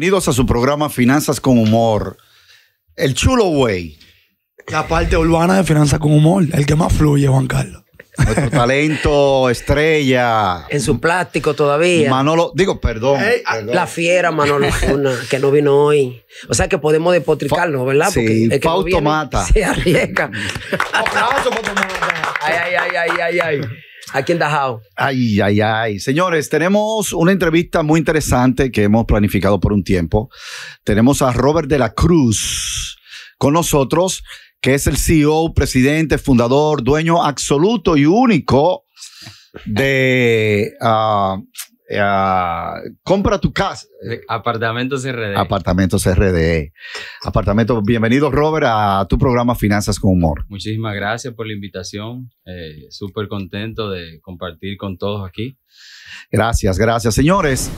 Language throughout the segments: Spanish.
bienvenidos a su programa Finanzas con Humor. El chulo güey. La parte urbana de Finanzas con Humor, el que más fluye, Juan Carlos. Nuestro talento, estrella. En su plástico todavía. Manolo, digo, perdón. Ah, La fiera Manolo Juna, que no vino hoy. O sea que podemos despotricarnos, ¿verdad? Porque sí, que Mata. Se arriesga. Ay, ay, ay, ay, ay, ay. Aquí en Dajao. Ay, ay, ay. Señores, tenemos una entrevista muy interesante que hemos planificado por un tiempo. Tenemos a Robert de la Cruz con nosotros, que es el CEO, presidente, fundador, dueño absoluto y único de ah, eh, ah, compra tu casa. Apartamentos RDE Apartamentos RDE, apartamento. Bienvenido, Robert, a tu programa Finanzas con Humor. Muchísimas gracias por la invitación. Eh, súper contento de compartir con todos aquí. Gracias, gracias. Señores,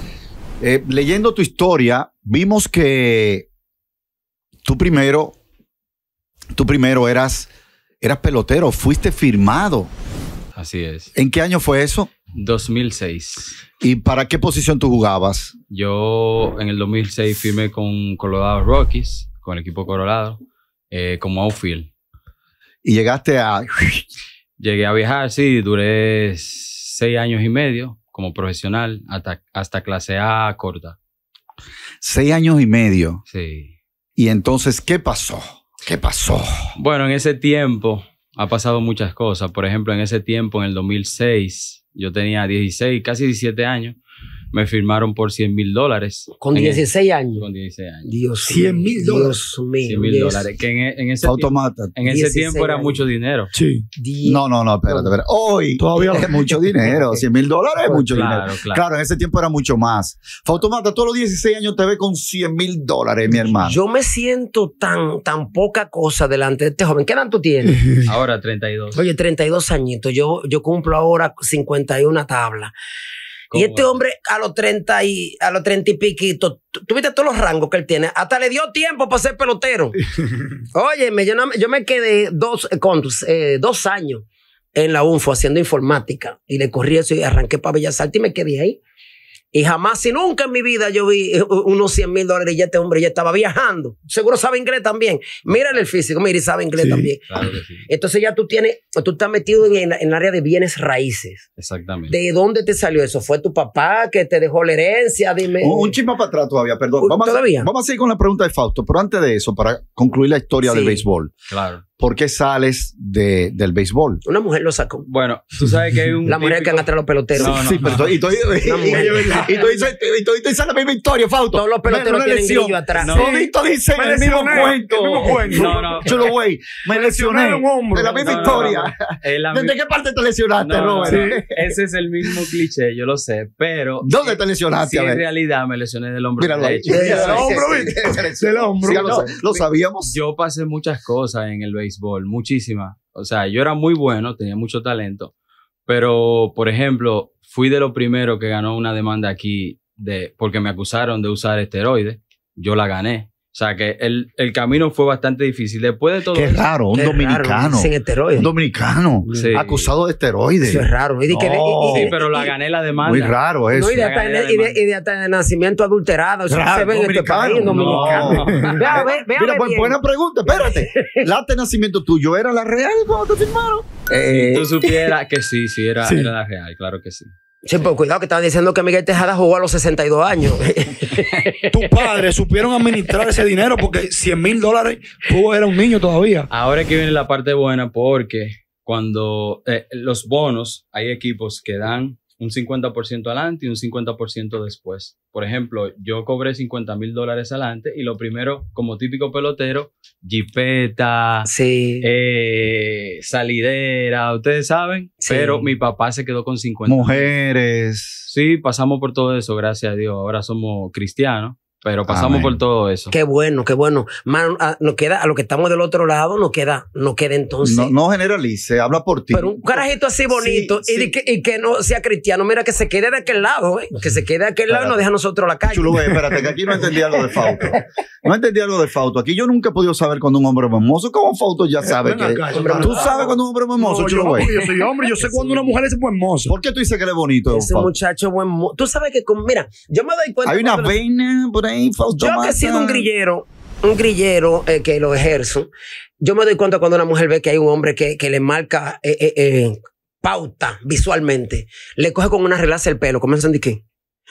eh, leyendo tu historia, vimos que tú primero, tú primero eras, eras pelotero, fuiste firmado. Así es. ¿En qué año fue eso? 2006. ¿Y para qué posición tú jugabas? Yo en el 2006 firmé con Colorado Rockies, con el equipo Colorado, eh, como outfield. ¿Y llegaste a...? Llegué a viajar, sí, duré seis años y medio como profesional hasta, hasta clase A corta. Seis años y medio. Sí. ¿Y entonces qué pasó? ¿Qué pasó? Bueno, en ese tiempo ha pasado muchas cosas. Por ejemplo, en ese tiempo, en el 2006, yo tenía 16, casi 17 años me firmaron por 100 mil dólares. ¿Con 16 años? Con 16 años. Dios 100 mil dólares. Dios 100 mil dólares. E, en, ese Tiempo, en ese tiempo era mucho dinero. Sí. no, no, no, espérate, espérate. Hoy todavía es mucho dinero. 100 mil dólares es pues mucho dinero. Claro. claro, en ese tiempo era mucho más. Fautomata, todos los 16 años te ve con 100 mil dólares, mi hermano. Yo me siento tan, tan poca cosa delante de este joven. ¿Qué edad tú tienes? ahora 32. Oye, 32 añitos. Yo, yo cumplo ahora 51 tablas. Y este hombre a los 30 y, a los 30 y piquito, tuviste todos los rangos que él tiene, hasta le dio tiempo para ser pelotero. Oye, yo, no, yo me quedé dos, eh, con, eh, dos años en la UNFO haciendo informática y le corrí eso y arranqué para Bellas y me quedé ahí. Y jamás y nunca en mi vida yo vi eh, unos 100 mil dólares y este hombre ya estaba viajando. Seguro sabe inglés también. Mírale el físico, mire, sabe inglés también. Entonces ya tú tienes, tú estás metido en, el área de bienes raíces. Exactamente. ¿De dónde te salió eso? ¿Fue tu papá que te dejó la herencia? Dime. Un, chisme para atrás todavía, perdón. Vamos, ¿todavía? A, vamos a seguir con la pregunta de Fausto, pero antes de eso, para concluir la historia del béisbol. Claro. ¿Por qué sales de, del béisbol? Una mujer lo sacó. Bueno, tú sabes que hay un. La mujer que han atrás los peloteros. No, sí, pero no. y tú dices la misma historia, Fausto. Todos los peloteros me, tienen grillo atrás. No. dicen el mismo cuento. El mismo cuento. No, no. Chulo, güey. Me lesioné. un hombro. la misma historia. ¿Desde qué parte te lesionaste, Robert? Ese es el mismo cliché, yo lo sé. Pero. ¿Dónde te lesionaste? en realidad me lesioné del hombro. Mira, el hombro. el hombro. Lo sabíamos. Yo pasé muchas cosas en el béisbol béisbol, muchísimas. O sea, yo era muy bueno, tenía mucho talento, pero, por ejemplo, fui de los primeros que ganó una demanda aquí de, porque me acusaron de usar esteroides. Yo la gané. O sea que el, el, camino fue bastante difícil. Después de todo. Qué raro, un dominicano. esteroides. Un dominicano acusado de esteroides. Eso es raro. ¿eh? Y que, sí, pero la gané la demanda. Muy raro eso. y, de hasta, el de, nacimiento adulterado. Eso raro, se ve en este país, dominicano. No. Vea, buena pregunta. Espérate. ¿La de nacimiento tuyo era la real cuando te firmaron? Si tú eh, supieras que sí, sí era, sí. era la real, claro que sí. Sí, pero pues, cuidado que estaba diciendo que Miguel Tejada jugó a los 62 años. Tus padres supieron administrar ese dinero porque 100 mil dólares tú eras un niño todavía. Ahora aquí viene la parte buena porque cuando eh, los bonos, hay equipos que dan un 50% adelante y un 50% después. Por ejemplo, yo cobré 50 mil dólares adelante y lo primero, como típico pelotero, jipeta, sí. Eh, salidera, ustedes saben, pero mi papá se quedó con 50. Mujeres. Sí, pasamos por todo eso, gracias a Dios. Ahora somos cristianos. Pero pasamos por todo eso. Qué bueno, qué bueno. Mano, ah, nos queda, a lo que estamos del otro lado, nos queda, nos queda entonces. No, no generalice, habla por ti. Pero un carajito así bonito y, Que, no sea cristiano, mira, que se quede de aquel lado, eh, que se quede de aquel lado y nos deja a nosotros la calle. Chulo, espérate, que aquí no entendí algo de Fauto. No entendí algo de Fauto. Aquí yo nunca he podido saber cuando un hombre es mozo. como Fauto ya sabe que. tú sabes cuando un hombre es hermoso, no, chulo, yo, yo, soy hombre, yo sé cuando una mujer es buen mozo. ¿Por qué tú dices que él es bonito? Ese muchacho muchacho buen mozo. Tú sabes que, mira, yo me doy cuenta. Hay una veina por ejemplo. Yo que he sido un grillero, un grillero eh, que lo ejerzo, yo me doy cuenta cuando una mujer ve que hay un hombre que, le marca eh, eh, pauta visualmente, le coge con una relaza el pelo, comienzan de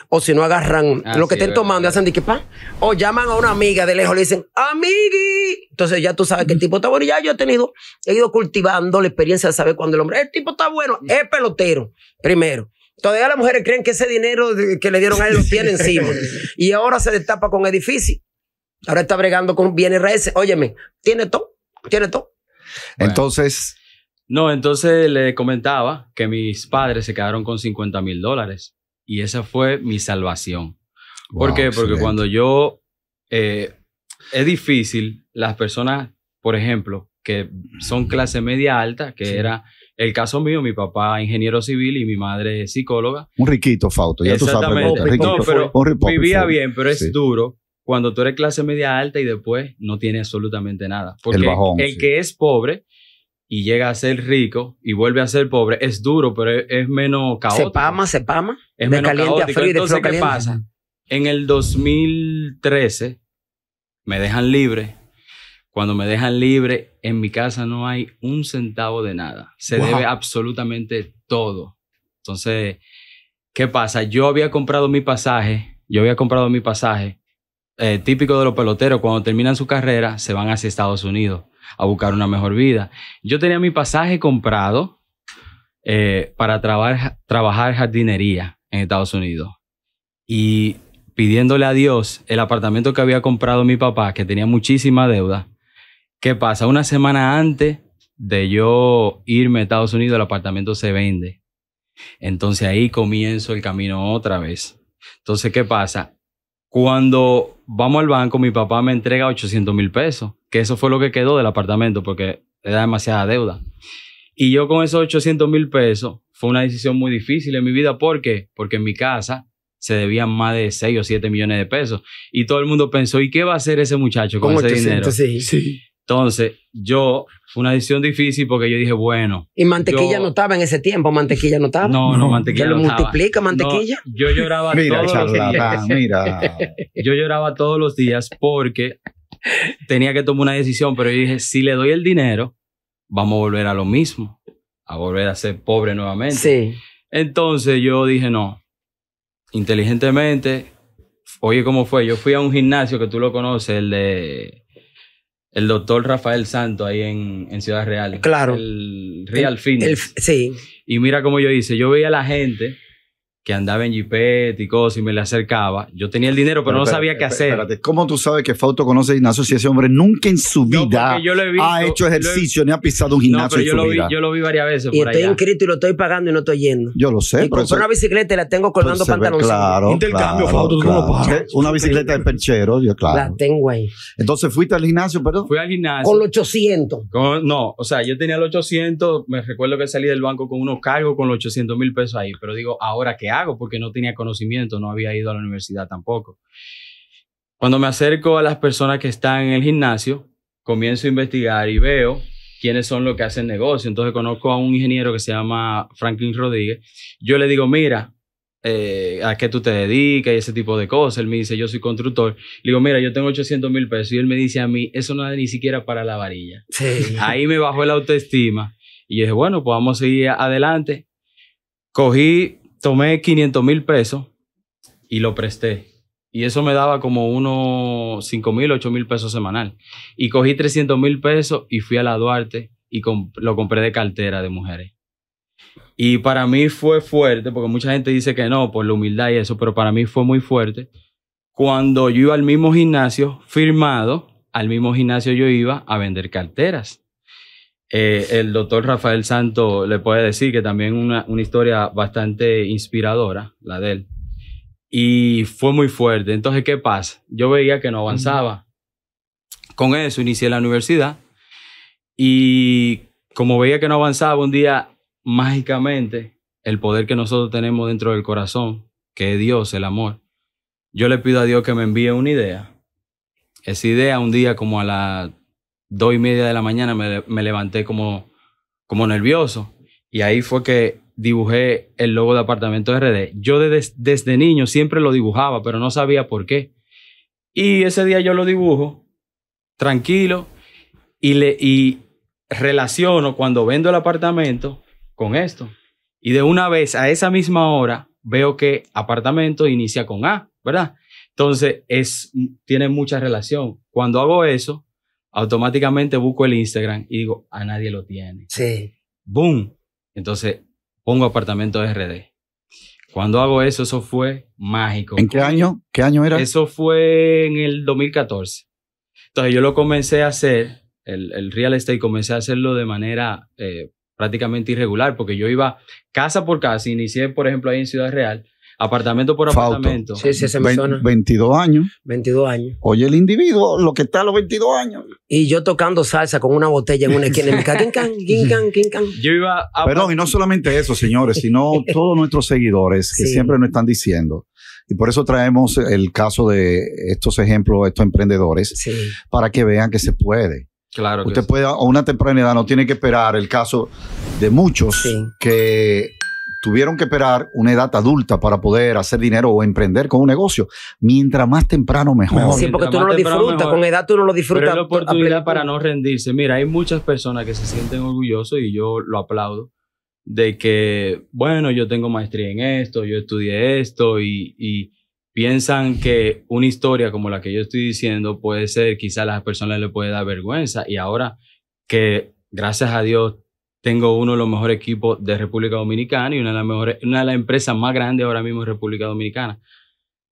O si no agarran ah, lo que estén tomando y hacen de que pa. O llaman a una amiga de lejos, le dicen, amigui. Entonces ya tú sabes que el tipo está bueno. y Ya yo he tenido, he ido cultivando la experiencia de saber cuando el hombre, el tipo está bueno, es pelotero, primero. Todavía las mujeres creen que ese dinero que le dieron a él lo tiene encima. Y ahora se destapa con edificio. Ahora está bregando con bienes raíces. Óyeme, tiene todo, tiene todo. Entonces. No, entonces le comentaba que mis padres se quedaron con 50 mil dólares. Y esa fue mi salvación. ¿Por qué? Porque cuando yo. Eh, es difícil las personas, por ejemplo, que son clase media alta, que era el caso mío, mi papá ingeniero civil y mi madre psicóloga. Un riquito, fauto. ya tú sabes. pero vivía bien, pero es duro cuando tú eres clase media alta y después no tienes absolutamente nada. Porque el, que es pobre y llega a ser rico y vuelve a ser pobre es duro, pero es, menos caótico. Se pama, se pama. Es menos caótico. Entonces, ¿qué pasa? En el 2013 me dejan libre cuando me dejan libre, en mi casa no hay un centavo de nada. Se debe absolutamente todo. Entonces, ¿qué pasa? Yo había comprado mi pasaje, yo había comprado mi pasaje, eh, típico de los peloteros, cuando terminan su carrera, se van hacia Estados Unidos a buscar una mejor vida. Yo tenía mi pasaje comprado eh, para trabajar jardinería en Estados Unidos. Y pidiéndole a Dios el apartamento que había comprado mi papá, que tenía muchísima deuda, ¿Qué pasa? Una semana antes de yo irme a Estados Unidos, el apartamento se vende. Entonces ahí comienzo el camino otra vez. Entonces, ¿qué pasa? Cuando vamos al banco, mi papá me entrega 800 mil pesos, que eso fue lo que quedó del apartamento porque era demasiada deuda. Y yo con esos 800 mil pesos, fue una decisión muy difícil en mi vida. ¿Por qué? Porque en mi casa se debían más de 6 o 7 millones de pesos. Y todo el mundo pensó, ¿y qué va a hacer ese muchacho con ese dinero? sí. Entonces, yo, fue una decisión difícil porque yo dije, bueno. Y mantequilla no estaba en ese tiempo, mantequilla no estaba. No, no, mantequilla. lo multiplica mantequilla? yo lloraba todos los días. Mira. Yo lloraba todos los días porque tenía que tomar una decisión, pero yo dije, si le doy el dinero, vamos a volver a lo mismo, a volver a ser pobre nuevamente. Sí. Entonces yo dije, no, inteligentemente, oye, ¿cómo fue? Yo fui a un gimnasio que tú lo conoces, el de el doctor Rafael Santo ahí en, en Ciudad Real. Claro. El Real Fitness. sí. Y mira como yo hice, yo veía a la gente que andaba en jipet y cosas y me le acercaba. Yo tenía el dinero, pero, no sabía qué hacer. Espérate, ¿cómo tú sabes que Fausto conoce a Ignacio si ese hombre nunca en su vida ha hecho ejercicio ni ha pisado un gimnasio? en yo, lo Vi, yo lo vi varias veces. Y estoy inscrito y lo estoy pagando y no estoy yendo. Yo lo sé. pero una bicicleta y la tengo colgando pantalones. Claro. Intercambio, claro, Fausto, Una bicicleta de perchero, yo claro. La tengo ahí. Entonces fuiste al gimnasio, perdón. Fui al gimnasio. Con los 800. no, o sea, yo tenía los 800. Me recuerdo que salí del banco con unos cargos con los 800 mil pesos ahí. Pero digo, ahora que hago, porque no tenía conocimiento, no había ido a la universidad tampoco. Cuando me acerco a las personas que están en el gimnasio, comienzo a investigar y veo quiénes son los que hacen negocio. Entonces conozco a un ingeniero que se llama Franklin Rodríguez. Yo le digo, mira, eh, a qué tú te dedicas y ese tipo de cosas. Él me dice, yo soy constructor. Le digo, mira, yo tengo 800 mil pesos. Y él me dice a mí, eso no es ni siquiera para la varilla. Ahí me bajó la autoestima. Y yo dije, bueno, pues vamos a seguir adelante. Cogí tomé 500 mil pesos y lo presté. Y eso me daba como unos 5 mil, 8 mil pesos semanal. Y cogí 300 mil pesos y fui a la Duarte y lo compré de cartera de mujeres. Y para mí fue fuerte, porque mucha gente dice que no, por la humildad y eso, pero para mí fue muy fuerte. Cuando yo iba al mismo gimnasio, firmado, al mismo gimnasio yo iba a vender carteras. Eh, el doctor Rafael Santo le puede decir que también una, historia bastante inspiradora, la de él. Y fue muy fuerte. Entonces, ¿qué pasa? Yo veía que no avanzaba. Con eso inicié la universidad y como veía que no avanzaba, un día mágicamente el poder que nosotros tenemos dentro del corazón, que es Dios, el amor, yo le pido a Dios que me envíe una idea. Esa idea un día como a la dos y media de la mañana me, levanté como, como nervioso. Y ahí fue que dibujé el logo de apartamento RD. Yo desde, desde niño siempre lo dibujaba, pero no sabía por qué. Y ese día yo lo dibujo tranquilo y, le, y relaciono cuando vendo el apartamento con esto. Y de una vez a esa misma hora veo que apartamento inicia con A, ¿verdad? Entonces es, tiene mucha relación. Cuando hago eso, automáticamente busco el Instagram y digo, a ah, nadie lo tiene. Sí. ¡Boom! Entonces pongo apartamento de RD. Cuando hago eso, eso fue mágico. ¿En qué año? ¿Qué año era? Eso fue en el 2014. Entonces yo lo comencé a hacer, el, el real estate, comencé a hacerlo de manera eh, prácticamente irregular, porque yo iba casa por casa, inicié, por ejemplo, ahí en Ciudad Real, Apartamento por apartamento. Sí, sí, se me 22 años. 22 años. Oye, el individuo, lo que está a los 22 años. Y yo tocando salsa con una botella en una esquina. en can, can, can, Yo iba a. Perdón, y no solamente eso, señores, sino todos nuestros seguidores que siempre nos están diciendo. Y por eso traemos el caso de estos ejemplos, estos emprendedores, para que vean que se puede. Claro. Usted puede, a una temprana edad, no tiene que esperar el caso de muchos que tuvieron que esperar una edad adulta para poder hacer dinero o emprender con un negocio. Mientras más temprano, mejor. Sí, porque tú no lo disfrutas. Con edad tú no lo disfrutas. es la oportunidad para no rendirse. Mira, hay muchas personas que se sienten orgullosos y yo lo aplaudo de que, bueno, yo tengo maestría en esto, yo estudié esto y, y piensan que una historia como la que yo estoy diciendo puede ser, quizás a las personas les puede dar vergüenza y ahora que gracias a Dios tengo uno de los mejores equipos de República Dominicana y una de las, mejores, una de las empresas más grandes ahora mismo en República Dominicana.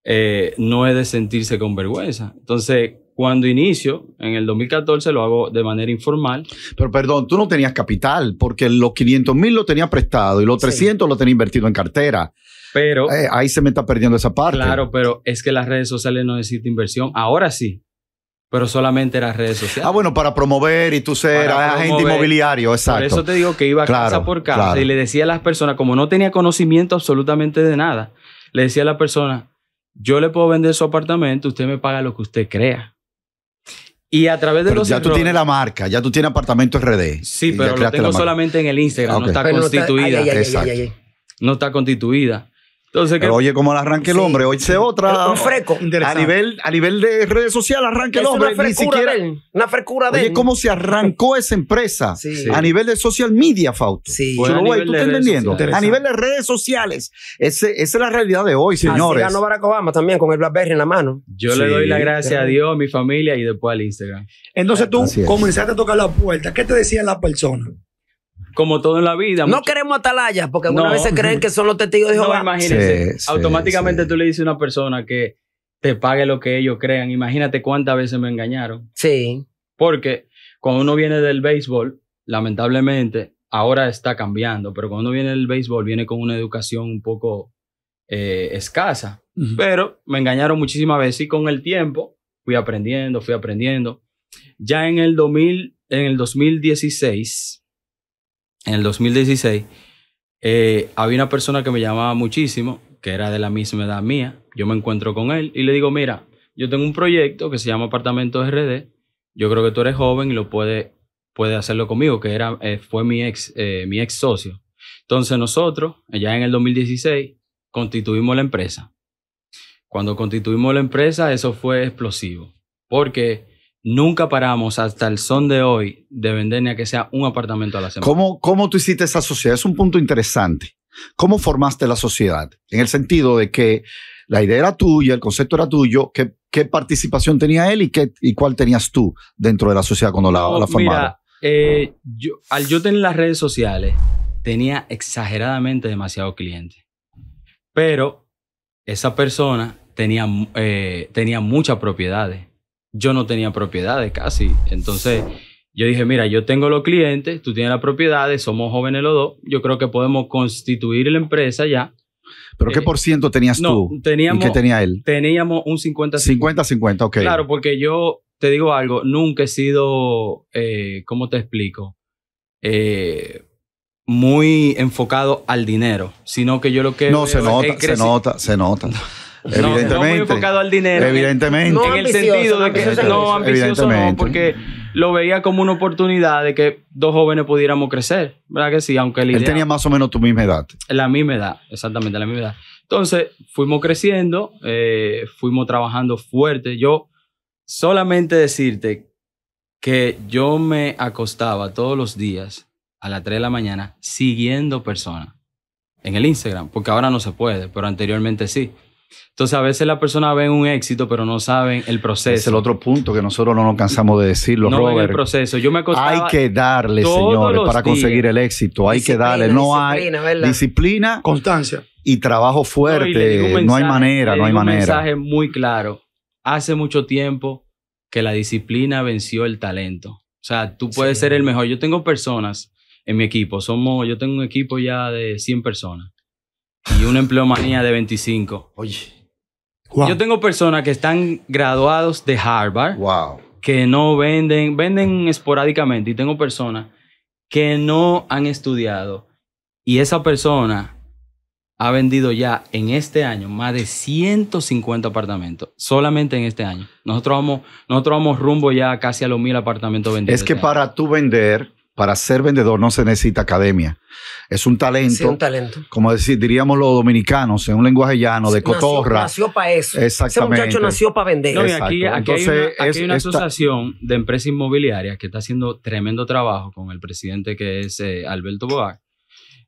Eh, no es de sentirse con vergüenza. Entonces, cuando inicio, en el 2014, lo hago de manera informal. Pero perdón, tú no tenías capital, porque los 500 mil lo tenía prestado y los 300 lo tenía invertido en cartera. Pero eh, ahí se me está perdiendo esa parte. Claro, pero es que las redes sociales no necesitan inversión. Ahora sí, pero solamente era redes sociales. Ah, bueno, para promover y tú ser agente inmobiliario, exacto. Por eso te digo que iba casa por casa y le decía a las personas, como no tenía conocimiento absolutamente de nada, le decía a la persona, yo le puedo vender su apartamento, usted me paga lo que usted crea. Y a través de pero los ya tú tienes la marca, ya tú tienes apartamento RD. Sí, pero lo tengo solamente en el Instagram, no está constituida. No está constituida. Entonces, Pero oye, cómo la arranque el hombre, hoy se otra. Un freco. A nivel, a nivel de redes sociales, arranque el hombre. Una ni siquiera, una frescura de. Oye, cómo se arrancó esa empresa a nivel de social media, fauto Sí. ¿tú estás entendiendo? A nivel de redes sociales. esa es la realidad de hoy, señores. Barack Obama también con el Blackberry en la mano. Yo le doy la gracia a Dios, a mi familia y después al Instagram. Entonces tú comenzaste a tocar la puerta. ¿Qué te decía la persona como todo en la vida. No queremos atalayas, porque algunas veces creen que son los testigos de Jehová. No, imagínense. automáticamente tú le dices a una persona que te pague lo que ellos crean. Imagínate cuántas veces me engañaron. Sí. Porque cuando uno viene del béisbol, lamentablemente, ahora está cambiando, pero cuando uno viene del béisbol, viene con una educación un poco eh, escasa. Pero me engañaron muchísimas veces y con el tiempo fui aprendiendo, fui aprendiendo. Ya en el, 2000, en el 2016 en el 2016, eh, había una persona que me llamaba muchísimo, que era de la misma edad mía. Yo me encuentro con él y le digo, mira, yo tengo un proyecto que se llama Apartamento RD. Yo creo que tú eres joven y lo puedes hacerlo conmigo, que era, eh, fue mi ex, eh, mi ex socio. Entonces nosotros, ya en el 2016, constituimos la empresa. Cuando constituimos la empresa, eso fue explosivo, porque Nunca paramos hasta el son de hoy de vender ni a que sea un apartamento a la semana. ¿Cómo, ¿Cómo tú hiciste esa sociedad? Es un punto interesante. ¿Cómo formaste la sociedad? En el sentido de que la idea era tuya, el concepto era tuyo, ¿qué, qué participación tenía él y, qué, y cuál tenías tú dentro de la sociedad cuando la, la oh, formaron? Eh, yo, al yo tener las redes sociales, tenía exageradamente demasiado clientes. Pero esa persona tenía, eh, tenía muchas propiedades yo no tenía propiedades casi. Entonces yo dije, mira, yo tengo los clientes, tú tienes las propiedades, somos jóvenes los dos, yo creo que podemos constituir la empresa ya. ¿Pero qué eh, por ciento tenías tú? Teníamos, ¿Y qué tenía él? Teníamos un 50-50. 50-50, ok. Claro, porque yo te digo algo, nunca he sido, eh, ¿cómo te explico? Eh, muy enfocado al dinero, sino que yo lo que... No, se nota, se nota, se nota. Evidentemente. No, muy enfocado al dinero. Evidentemente. en el sentido de que no ambicioso no, porque lo veía como una oportunidad de que dos jóvenes pudiéramos crecer, ¿verdad que sí? Aunque idea, Él tenía más o menos tu misma edad. La misma edad, exactamente, la misma edad. Entonces, fuimos creciendo, eh, fuimos trabajando fuerte. Yo solamente decirte que yo me acostaba todos los días a las 3 de la mañana siguiendo personas en el Instagram, porque ahora no se puede, pero anteriormente sí. Entonces, a veces la persona ven un éxito, pero no saben el proceso. Es el otro punto que nosotros no nos cansamos de decirlo, no Robert. el proceso. Yo me Hay que darle, señores, para conseguir el éxito. Hay que darle. No hay disciplina. Constancia. Y trabajo fuerte. No, hay manera, no hay manera. Un mensaje muy claro. Hace mucho tiempo que la disciplina venció el talento. O sea, tú puedes ser el mejor. Yo tengo personas en mi equipo. Somos, yo tengo un equipo ya de 100 personas y una empleomanía de 25. Oye. Yo tengo personas que están graduados de Harvard. Wow. Que no venden, venden esporádicamente. Y tengo personas que no han estudiado. Y esa persona ha vendido ya en este año más de 150 apartamentos, solamente en este año. Nosotros vamos, rumbo ya casi a los mil apartamentos vendidos. Es que este para tú vender, para ser vendedor no se necesita academia. Es un talento. Sí, un talento. Como decir, diríamos los dominicanos, en un lenguaje llano, de cotorra. Nació, para eso. Ese muchacho nació para vender. aquí, hay una, asociación de empresas inmobiliarias que está haciendo tremendo trabajo con el presidente que es eh, Alberto Boac.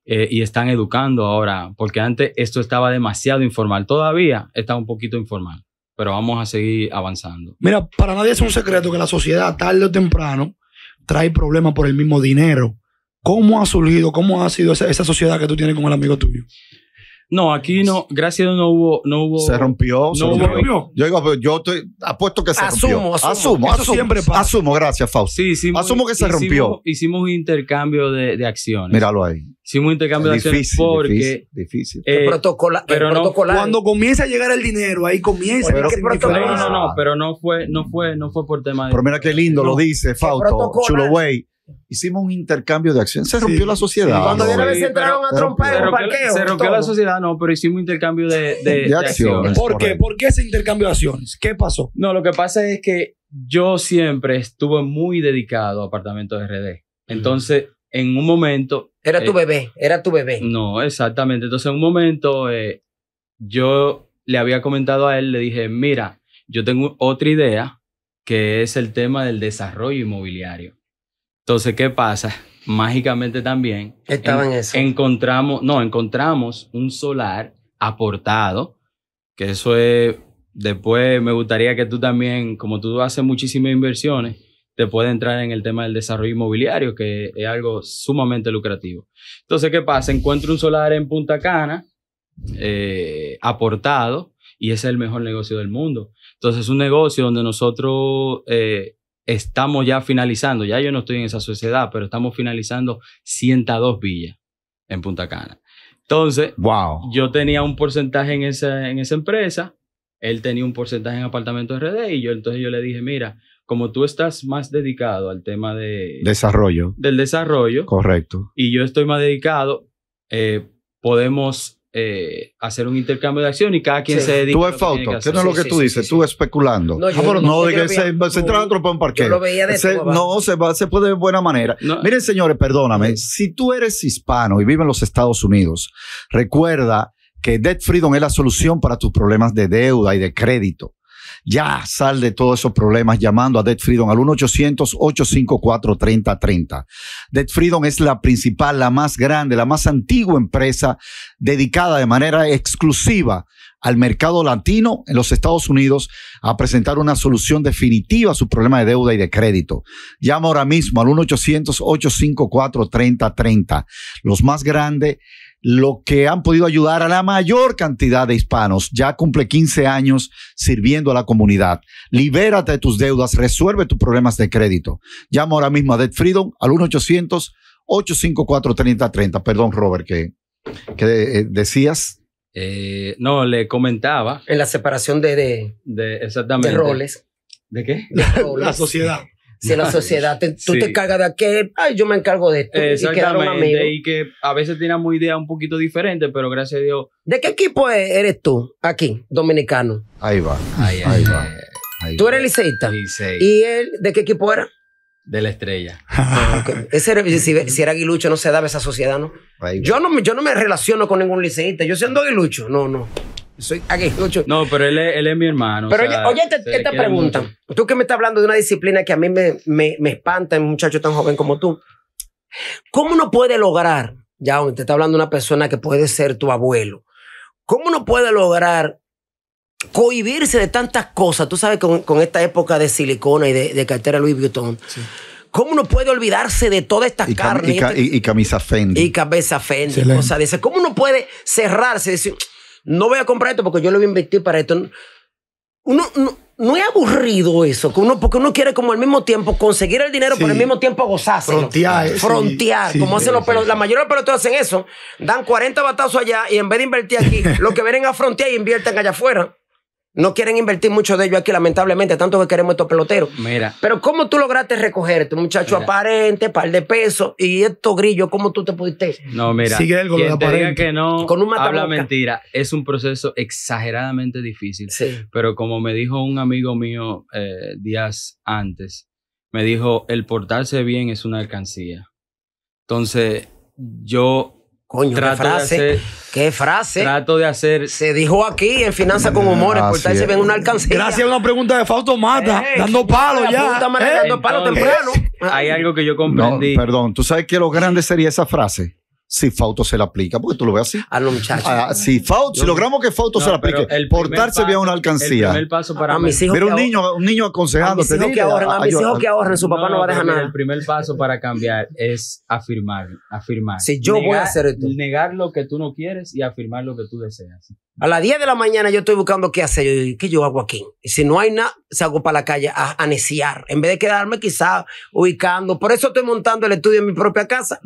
Eh, y están educando ahora, porque antes esto estaba demasiado informal. Todavía está un poquito informal, pero vamos a seguir avanzando. Mira, para nadie es un secreto que la sociedad, tarde o temprano, trae problemas por el mismo dinero. ¿Cómo ha surgido, cómo ha sido esa, esa sociedad que tú tienes con el amigo tuyo? No, aquí no, gracias no hubo, no hubo. Se rompió. no hubo. Yo digo, pues, yo estoy, apuesto que se rompió. Asumo, asumo, asumo, siempre asumo, gracias, Fausto. Sí, hicimos, asumo que se rompió. Hicimos un intercambio de, acciones. Míralo ahí. Hicimos un intercambio de acciones porque difícil, difícil. Eh, pero no, cuando comienza a llegar el dinero, ahí comienza. Pero, no, no, no, pero no fue, no fue, no fue por tema de. Pero mira qué lindo lo dice Fausto, Chulo Way hicimos un intercambio de acciones. Se rompió la sociedad. no, se entraron a Se rompió la sociedad, no, pero hicimos un intercambio de, de, acciones. ¿Por qué? ¿Por qué ese intercambio de acciones? ¿Qué pasó? No, lo que pasa es que yo siempre estuve muy dedicado a apartamento de RD. Entonces, en un momento... Era tu eh, bebé, era tu bebé. No, exactamente. Entonces, en un momento, eh, yo le había comentado a él, le dije, mira, yo tengo otra idea que es el tema del desarrollo inmobiliario. Entonces, ¿qué pasa? Mágicamente también Estaba encontramos, no, encontramos un solar aportado, que eso es, después me gustaría que tú también, como tú haces muchísimas inversiones, te puede entrar en el tema del desarrollo inmobiliario, que es algo sumamente lucrativo. Entonces, ¿qué pasa? Encuentro un solar en Punta Cana, eh, aportado, y es el mejor negocio del mundo. Entonces, es un negocio donde nosotros... Eh, estamos ya finalizando, ya yo no estoy en esa sociedad, pero estamos finalizando 102 villas en Punta Cana. Entonces, wow. yo tenía un porcentaje en esa, en esa empresa, él tenía un porcentaje en apartamentos RD y yo entonces yo le dije, mira, como tú estás más dedicado al tema de... Desarrollo. Del desarrollo. Correcto. Y yo estoy más dedicado, eh, podemos eh, hacer un intercambio de acción y cada quien se dedica tú es Tú no es lo que tú dices, tú especulando. No, no, se, un parque. lo veía de No, se, va, se puede de buena manera. Miren, señores, perdóname, si tú eres hispano y vives en los Estados Unidos, recuerda que Debt Freedom es la solución para tus problemas de deuda y de crédito. Ya sal de todos esos problemas llamando a Dead Freedom al 1-800-854-3030. Dead Freedom es la principal, la más grande, la más antigua empresa dedicada de manera exclusiva al mercado latino en los Estados Unidos a presentar una solución definitiva a su problema de deuda y de crédito. Llama ahora mismo al 1-800-854-3030. Los más grandes lo que han podido ayudar a la mayor cantidad de hispanos. Ya cumple 15 años sirviendo a la comunidad. Libérate de tus deudas, resuelve tus problemas de crédito. Llama ahora mismo a Dead Freedom al 1-800-854-3030. Perdón, Robert, ¿qué eh, decías. Eh, no, le comentaba. En la separación de, roles. ¿De qué? la sociedad. Si la sociedad, tú te encargas de aquel, ay, yo me encargo de esto. Exactamente. Y, y que a veces teníamos ideas un poquito diferentes, pero gracias a Dios. ¿De qué equipo e-, eres tú aquí, dominicano? Ahí va. Ahí, va. tú eres liceísta? Licey. ¿Y él de qué equipo era? de la estrella. ese si, era aguilucho, no se daba esa sociedad, ¿no? Yo no, yo no me relaciono con ningún liceísta. Yo siendo aguilucho, no, no. No, pero él es, mi hermano. Pero oye, esta pregunta. Tú que me estás hablando de una disciplina que a mí me, espanta en un muchacho tan joven como tú. ¿Cómo uno puede lograr, ya te está hablando una persona que puede ser tu abuelo, cómo uno puede lograr cohibirse de tantas cosas? Tú sabes, con, esta época de silicona y de, cartera Louis Vuitton. ¿Cómo uno puede olvidarse de todas estas carnes? Y, camisa Fendi. Y cabeza Fendi. O sea, dice, ¿cómo uno puede cerrarse? Decir, no voy a comprar esto porque yo lo voy a invertir para esto. Uno, no, es aburrido eso, porque uno quiere como al mismo tiempo conseguir el dinero, pero al mismo tiempo gozarse. Frontear. Frontear, como hacen los perros, La mayoría de los perros hacen eso. Dan 40 batazos allá y en vez de invertir aquí, lo que vienen a frontear y invierten allá afuera. No quieren invertir mucho de ellos aquí, lamentablemente, tanto que queremos estos peloteros. Mira. Pero ¿cómo tú lograste recoger recogerte, muchacho aparente, par de pesos y esto grillo, ¿Cómo tú te pudiste? No, mira. Sigue algo quien te diga que no habla mentira. Es un proceso exageradamente difícil. Pero como me dijo un amigo mío eh, días antes, me dijo, el portarse bien es una alcancía. Entonces, yo Coño, qué frase. qué frase. Trato de hacer. Se dijo aquí en Finanza con Humor, se ven un alcance. Gracias a una pregunta de Fausto Mata, dando palo ya. Puta, eh, dando palo temprano. Hay algo que yo comprendí. perdón, ¿tú sabes qué lo grande sería esa frase? si Fausto se la aplica, porque tú lo ves así. A ah, los muchachos. Ah, si, si logramos que Fausto se la aplique, el portarse bien una alcancía. El primer paso para a mis hijos Pero un niño, un niño A mis hijos que ahorren, a, mis hijos que ahorren, su papá no, va a dejar nada. El primer paso para cambiar es afirmar, afirmar. Si yo voy a hacer esto. Negar lo que tú no quieres y afirmar lo que tú deseas. A las 10 de la mañana yo estoy buscando qué hacer. ¿qué yo hago aquí? Si no hay nada, salgo para la calle a aneciar. En vez de quedarme quizás ubicando. Por eso estoy montando el estudio en mi propia casa.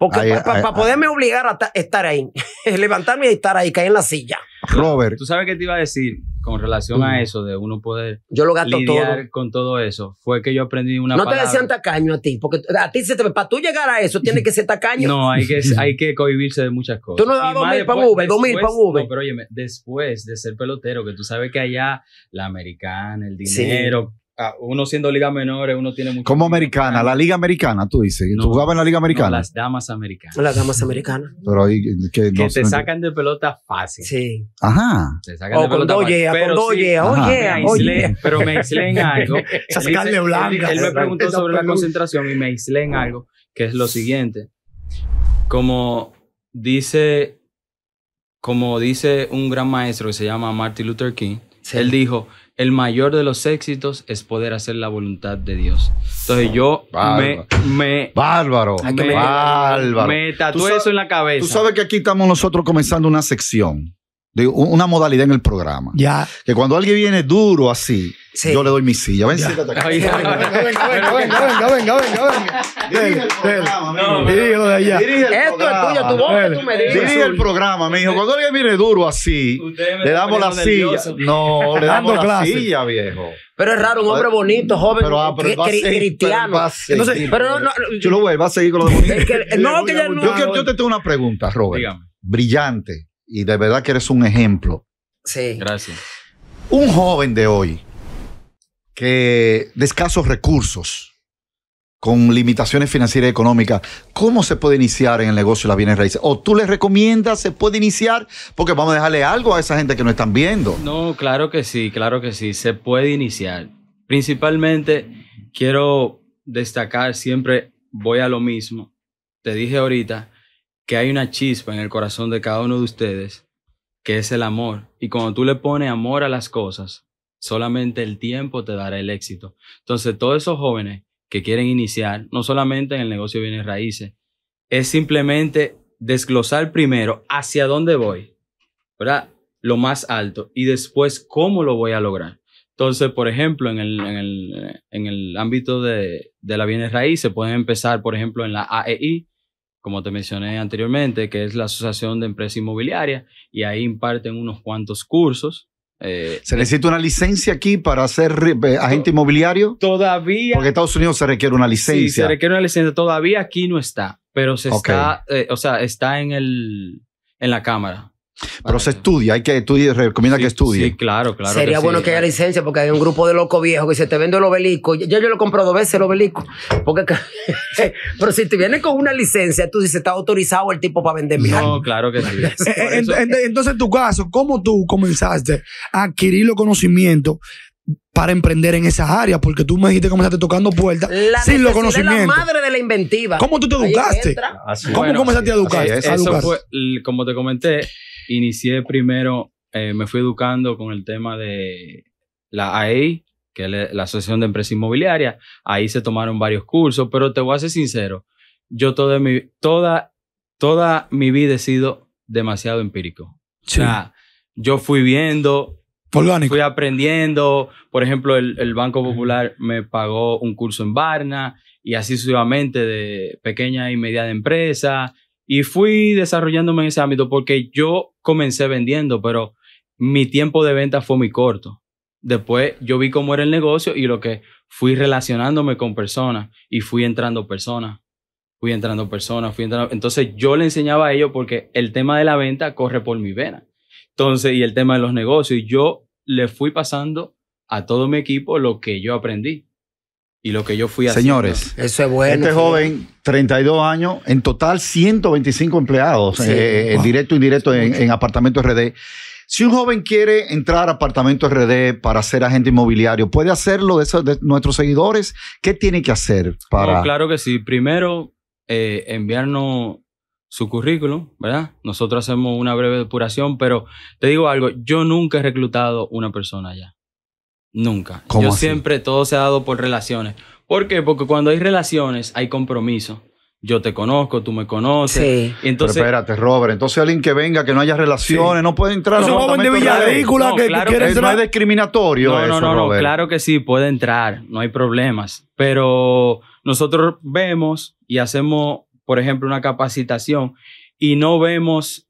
Porque para poderme obligar a estar ahí, levantarme y estar ahí, caer en la silla. Robert. Tú sabes qué te iba a decir con relación a mm. eso de uno poder yo lo gasto todo. con todo eso. Fue que yo aprendí una No te decían tacaño a ti, porque a ti se te, para tú llegar a eso tiene que ser tacaño. No, hay que, cohibirse de muchas cosas. Tú no dabas dos mil para Uber, dos mil para Uber. No, pero oye, después de ser pelotero, que tú sabes que allá la americana, el dinero, uno siendo liga menor, uno tiene mucho. Como americana? La liga americana, tú dices. ¿Tú jugabas en la liga americana? las damas americanas. Las damas americanas. Pero ahí, que, te sacan de pelota fácil. Sí. Ajá. sacan o con pelota fácil. pero con me oh, oh, Pero me en algo. Esas carne blanca. Él, me preguntó sobre la concentración y me aislé en algo, que es lo siguiente. Como dice como dice un gran maestro que se llama Martin Luther King, él dijo el mayor de los éxitos es poder hacer la voluntad de Dios. Entonces yo me, Bárbaro. Me, bárbaro. Me tatué eso en la cabeza. Tú sabes que aquí estamos nosotros comenzando una sección una modalidad en el programa. Que cuando alguien viene duro así, yo le doy mi silla. Ven, siéntate ven, Venga, venga, venga, venga, venga, Dirige el programa, de allá. Esto es tuyo, tu voz que tú me dices. Dirige el programa, mijo. Cuando alguien viene duro así, le damos la silla. No, le damos la silla, viejo. Pero es raro, un hombre bonito, joven, cristiano. no, no, Chulo, va a seguir con lo de no, que Yo, te tengo una pregunta, Robert. Brillante y de verdad que eres un ejemplo. Sí. Gracias. Un joven de hoy que de escasos recursos, con limitaciones financieras y económicas, ¿cómo se puede iniciar en el negocio de las bienes raíces? ¿O tú le recomiendas, se puede iniciar? Porque vamos a dejarle algo a esa gente que no están viendo. No, claro que sí, claro que sí, se puede iniciar. Principalmente quiero destacar, siempre voy a lo mismo. Te dije ahorita que hay una chispa en el corazón de cada uno de ustedes, que es el amor. Y cuando tú le pones amor a las cosas, solamente el tiempo te dará el éxito. Entonces, todos esos jóvenes que quieren iniciar, no solamente en el negocio de bienes raíces, es simplemente desglosar primero hacia dónde voy, ¿verdad? Lo más alto y después cómo lo voy a lograr. Entonces, por ejemplo, en el, en el, ámbito de, de la bienes raíces, pueden empezar, por ejemplo, en la AEI, como te mencioné anteriormente, que es la Asociación de Empresas Inmobiliarias, y ahí imparten unos cuantos cursos. Eh, ¿Se necesita una licencia aquí para ser eh, agente inmobiliario? Todavía. Porque en Estados Unidos se requiere una licencia. se requiere una licencia. Todavía aquí no está, pero se está, eh, o sea, está en, el, en la Cámara. Pero se estudia, hay que estudiar, recomienda que estudie. Sí, claro, claro. Sería bueno que haya licencia porque hay un grupo de locos viejos que se te vende el obelisco. Yo, yo lo he dos veces el obelisco. pero si te vienes con una licencia, tú dices, está autorizado el tipo para vender mi No, claro que sí. Entonces, en tu caso, ¿cómo tú comenzaste a adquirir los conocimientos para emprender en esas áreas, porque tú me dijiste que comenzaste tocando puertas sin los conocimientos. La madre de la inventiva. ¿Cómo tú te educaste? ¿Cómo comenzaste a educar? eso fue, como te comenté, inicié primero, eh, me fui educando con el tema de la AEI, que es la Asociación de Empresas Inmobiliarias. Ahí se tomaron varios cursos, pero te voy a ser sincero, yo toda mi, toda, toda mi vida he sido demasiado empírico. O sea, yo fui viendo, fui aprendiendo. Por ejemplo, el, Banco Popular me pagó un curso en Varna y así sucesivamente de pequeña y de empresa. Y fui desarrollándome en ese ámbito porque yo comencé vendiendo, pero mi tiempo de venta fue muy corto. Después yo vi cómo era el negocio y lo que fui relacionándome con personas y fui entrando personas, fui entrando personas, fui entrando. Entonces yo le enseñaba a ellos porque el tema de la venta corre por mi vena. Entonces, y el tema de los negocios, yo le fui pasando a todo mi equipo lo que yo aprendí y lo que yo fui a Señores, eso es bueno. Este joven, 32 años, en total 125 empleados, eh, eh, directo e indirecto en, Apartamento RD. Si un joven quiere entrar a Apartamento RD para ser agente inmobiliario, ¿puede hacerlo de, esos, de nuestros seguidores? ¿Qué tiene que hacer para...? claro que sí. Primero, eh, enviarnos su currículum, ¿verdad? Nosotros hacemos una breve depuración, pero te digo algo, yo nunca he reclutado una persona allá. Nunca. Yo siempre todo se ha dado por relaciones. ¿Por qué? Porque cuando hay relaciones hay compromiso. Yo te conozco, tú me conoces. Sí. entonces, Pero espérate, Robert. Entonces alguien que venga, que no haya relaciones, no puede entrar. no, es discriminatorio. no, no, claro que sí, puede entrar, no hay problemas. Pero nosotros vemos y hacemos, por ejemplo, una capacitación y no vemos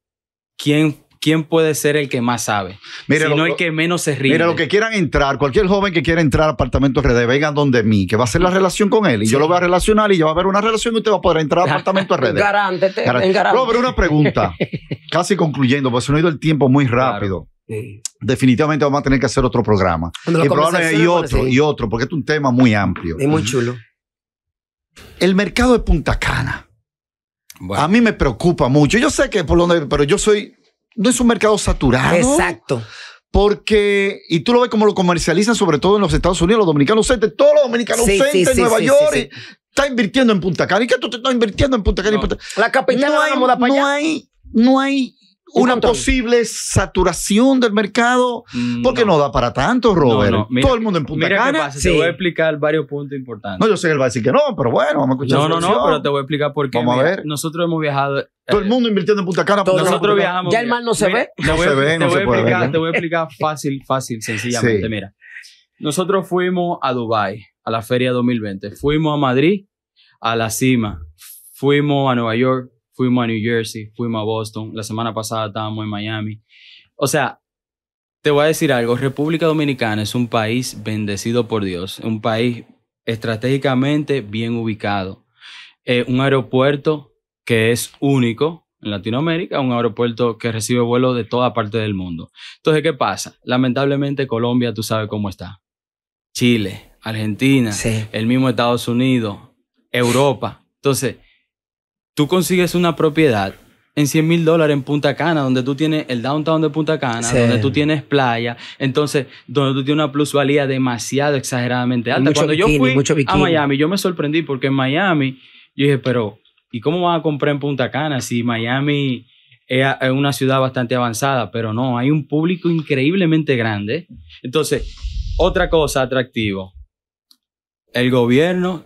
quién ¿quién puede ser el que más sabe? Si no hay que menos se ríe. Mira, lo que quieran entrar, cualquier joven que quiera entrar a Apartamento RD, vengan donde mí, que va a ser la relación con él. Y yo lo voy a relacionar y ya va a haber una relación y usted va a poder entrar a Apartamento RD. Garántete. Garántete. una pregunta, casi concluyendo, porque se nos ha ido el tiempo muy rápido. Definitivamente vamos a tener que hacer otro programa. Y probablemente otro, y otro, porque este es un tema muy amplio. Es muy chulo. El mercado de Punta Cana. A mí me preocupa mucho. Yo sé que por donde, pero yo soy no es un mercado saturado. Exacto. Porque, y tú lo ves como lo comercializan, sobre todo en los Estados Unidos, los dominicanos ausentes, todos los dominicanos sí, en Nueva York, está invirtiendo en Punta Cana. ¿Y qué tú te estás invirtiendo en Punta Cana? La capital no hay, no hay, no hay una posible saturación del mercado, mm, porque no. da para tanto, Robert. Todo el mundo en Punta mira Cana. Te voy a explicar varios puntos importantes. No, yo sé que él va a decir que no, pero bueno, vamos a escuchar. No, no, no, pero te voy a explicar por qué. Vamos a ver. Nosotros hemos viajado. Todo el eh, mundo invirtiendo en Punta Cana. Todo nosotros viajamos. Ya el mal no se ve. No se ve, no se puede ¿eh? Te voy a explicar fácil, fácil, sencillamente. Mira, nosotros fuimos a Dubai a la feria 2020. Fuimos a Madrid, a la cima. Fuimos a Nueva York, fuimos a New Jersey, fuimos a Boston, la semana pasada estábamos en Miami. O sea, te voy a decir algo, República Dominicana es un país bendecido por Dios, un país estratégicamente bien ubicado, eh, un aeropuerto que es único en Latinoamérica, un aeropuerto que recibe vuelos de toda parte del mundo. Entonces, ¿qué pasa? Lamentablemente Colombia, tú sabes cómo está. Chile, Argentina, el mismo Estados Unidos, Europa. Entonces, tú consigues una propiedad en 100 mil dólares en Punta Cana, donde tú tienes el downtown de Punta Cana, donde tú tienes playa, entonces, donde tú tienes una plusvalía demasiado exageradamente alta. Cuando yo fui a Miami, yo me sorprendí porque en Miami, yo dije, pero, ¿y cómo van a comprar en Punta Cana si Miami es una ciudad bastante avanzada? Pero no, hay un público increíblemente grande. Entonces, otra cosa atractiva, el gobierno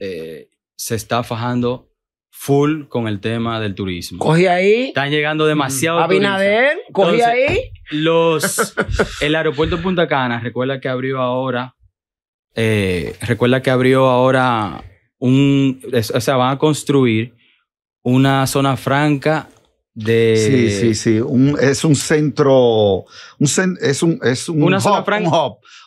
eh, se está fajando full con el tema del turismo. Cogí ahí. Están llegando mm. demasiado. Abinader, cogí ahí. Los, el aeropuerto Punta Cana, recuerda que abrió ahora, eh, recuerda que abrió ahora un, o sea, van a construir una zona franca de... Sí, sí, sí. es un centro, un, es un, es una zona franca,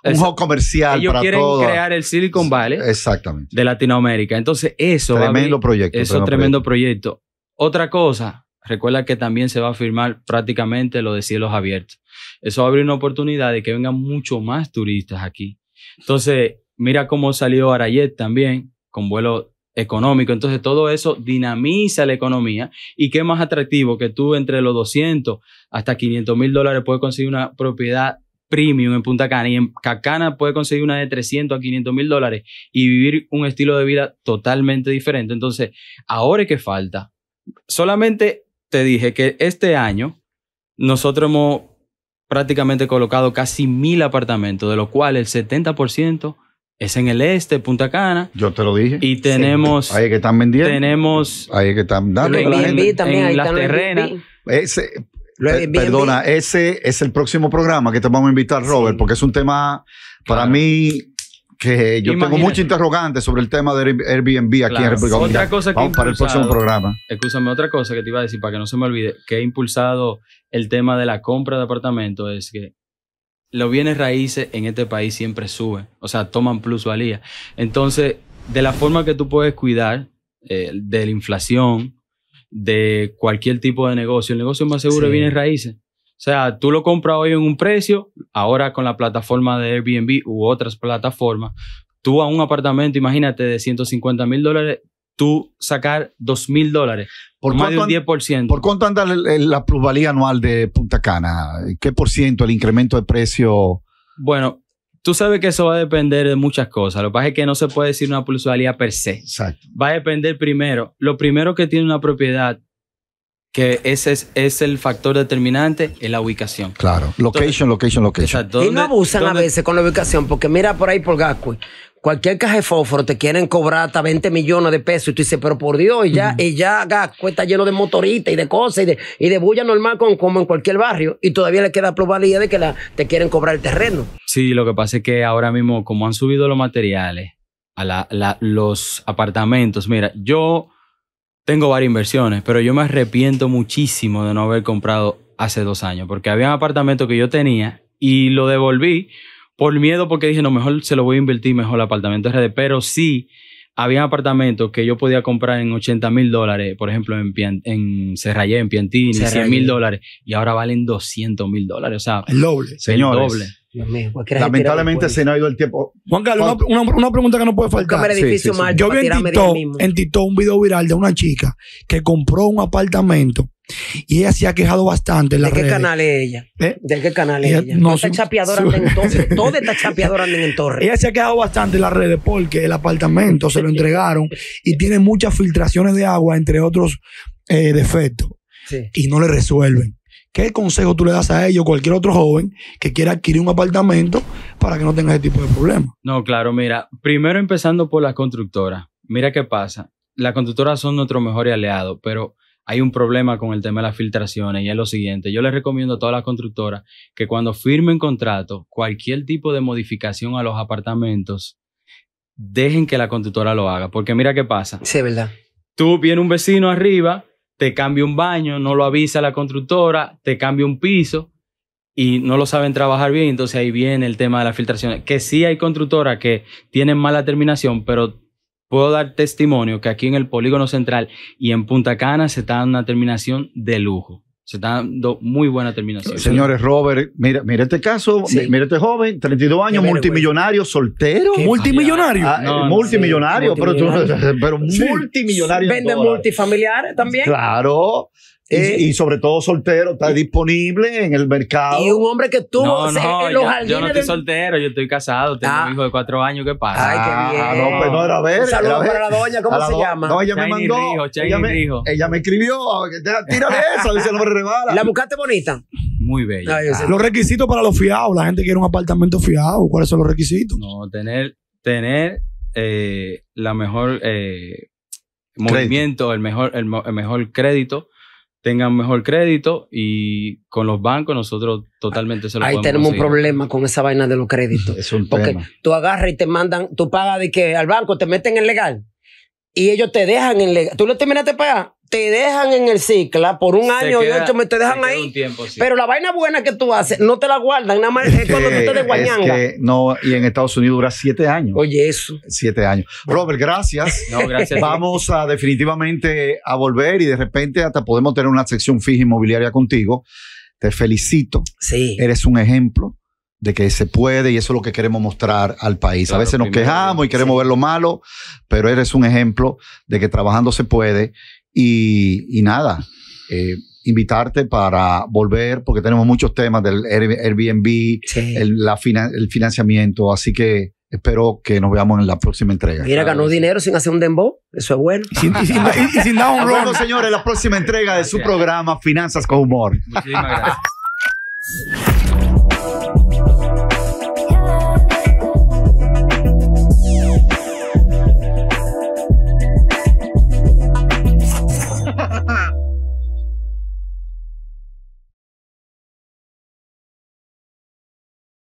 un hub comercial ellos quieren crear el Silicon Valley Exactamente. de Latinoamérica. Entonces, eso. Tremendo va proyecto. Eso, tremendo, proyecto. Otra cosa, recuerda que también se va a firmar prácticamente lo de cielos abiertos. Eso va a abrir una oportunidad de que vengan mucho más turistas aquí. Entonces, mira cómo salió Arayet también, con vuelo económico. Entonces, todo eso dinamiza la economía. ¿Y qué más atractivo? Que tú entre los 200 hasta 500 mil dólares puedes conseguir una propiedad premium en Punta Cana y en Cacana puede conseguir una de 300 a 500 mil dólares y vivir un estilo de vida totalmente diferente. Entonces, ahora es que falta. Solamente te dije que este año nosotros hemos prácticamente colocado casi mil apartamentos, de los cuales el 70% es en el este, Punta Cana. Yo te lo dije. Y tenemos. Ahí es que están vendiendo. Tenemos. Ahí es que están dando. En, la también, las terrenas. Perdona, ese es el próximo programa que te vamos a invitar, Robert, porque es un tema para mí que yo tengo mucho interrogante sobre el tema de Airbnb aquí en República Dominicana. Otra para el próximo programa. Escúchame, otra cosa que te iba a decir para que no se me olvide, que he impulsado el tema de la compra de apartamentos, es que los bienes raíces en este país siempre suben, o sea, toman plusvalía. Entonces, de la forma que tú puedes cuidar eh, de la inflación, de cualquier tipo de negocio. El negocio más seguro viene raíces. O sea, tú lo compras hoy en un precio, ahora con la plataforma de Airbnb u otras plataformas, tú a un apartamento, imagínate, de 150 mil dólares, tú sacar 2 mil dólares, por más de un 10%. ¿Por cuánto anda la plusvalía anual de Punta Cana? ¿Qué por ciento el incremento de precio? Bueno, Tú sabes que eso va a depender de muchas cosas. Lo que pasa es que no se puede decir una plusvalía per se. Exacto. Va a depender primero. Lo primero que tiene una propiedad, que ese es, el factor determinante, es la ubicación. Claro. Location, location, location. Y no abusan a veces con la ubicación, porque mira por ahí por Gatwick, cualquier caja de fósforo te quieren cobrar hasta 20 millones de pesos y tú dices, pero por Dios, y ya, y ya lleno de motorita y de cosas y de, bulla normal como en cualquier barrio y todavía le queda probabilidad de que te quieren cobrar el terreno. Sí, lo que pasa es que ahora mismo, como han subido los materiales, a los apartamentos, mira, yo tengo varias inversiones, pero yo me arrepiento muchísimo de no haber comprado hace dos años, porque había un apartamento que yo tenía y lo devolví por miedo, porque dije, no, mejor se lo voy a invertir, mejor el apartamento de Pero sí, había apartamentos que yo podía comprar en 80 mil dólares, por ejemplo, en, en Serrayé, en Piantini, 100 mil dólares, y ahora valen 200 mil dólares. O sea, el doble. El doble. Lamentablemente se nos ha ido el tiempo. Juan Carlos, una, pregunta que no puede faltar. Yo vi en TikTok, un video viral de una chica que compró un apartamento y ella se ha quejado bastante en ¿Eh? ¿De qué canal es ella? ¿De qué canal es ella? No, está chapeadora en torre. Toda está chapeadora en torre. Ella se ha quejado bastante en las redes porque el apartamento se lo entregaron y tiene muchas filtraciones de agua, entre otros eh, defectos. Y no le resuelven. ¿Qué consejo tú le das a ellos, cualquier otro joven que quiera adquirir un apartamento para que no tenga ese tipo de problemas? No, claro, mira, primero empezando por las constructoras. Mira qué pasa. Las constructoras son nuestro mejor aliado, pero hay un problema con el tema de las filtraciones y es lo siguiente, yo les recomiendo a todas las constructoras que cuando firmen contrato, cualquier tipo de modificación a los apartamentos, dejen que la constructora lo haga, porque mira qué pasa. Sí, verdad. Tú viene un vecino arriba, te cambia un baño, no lo avisa la constructora, te cambia un piso y no lo saben trabajar bien, entonces ahí viene el tema de las filtraciones, que sí hay constructoras que tienen mala terminación, pero puedo dar testimonio que aquí en el Polígono Central y en Punta Cana se está dando una terminación de lujo. Se está dando muy buena terminación. Señores, Robert, mira, mira este caso, Mire este joven, 32 años, multimillonario, soltero. Multimillonario. Ah, multimillonario, pero, multimillonario. pero multimillonario. Vende multifamiliares también. Claro. Eh, y, sobre todo soltero, está disponible en el mercado. Y un hombre que tuvo no, no, en los yo, yo no estoy soltero, yo estoy casado, tengo ah. un hijo de cuatro años, ¿qué pasa? Ay, qué ah, bien. Ah, no, pues no, era ver. para la doña, ¿cómo se llama? No, ella me mandó. ella, me, ella, me, escribió, tira eso, dice lo me rebala. ¿La buscaste bonita? Muy bella. Los requisitos para los fiados, la gente quiere un apartamento fiado, ¿cuáles son los requisitos? No, tener, tener eh, la mejor eh, movimiento, el mejor, el mejor crédito tengan mejor crédito y con los bancos nosotros totalmente se lo Ahí tenemos un problema con esa vaina de los créditos. es un Porque tú agarras y te mandan, tú pagas de que al banco te meten en legal y ellos te dejan en legal. Tú lo terminaste de pagar te dejan en el cicla por un año y ocho me te dejan ahí. Pero la vaina buena que tú haces, no te la guardan, nada más es, cuando eh, te no, y en Estados Unidos dura siete años. Oye, eso. Siete años. Robert, gracias. No, gracias. Vamos a definitivamente a volver y de repente hasta podemos tener una sección fija inmobiliaria contigo. Te felicito. Sí. Eres un ejemplo de que se puede y eso es lo que queremos mostrar al país. a veces nos quejamos y queremos ver lo malo, pero eres un ejemplo de que trabajando se puede y, nada, eh, invitarte para volver, porque tenemos muchos temas del Airbnb, el, financiamiento, así que espero que nos veamos en la próxima entrega. Mira, ganó dinero sin hacer un dembow. Eso es bueno. Y sin, dar un rollo, señores, la próxima entrega de su programa Finanzas con Humor. Muchísimas gracias.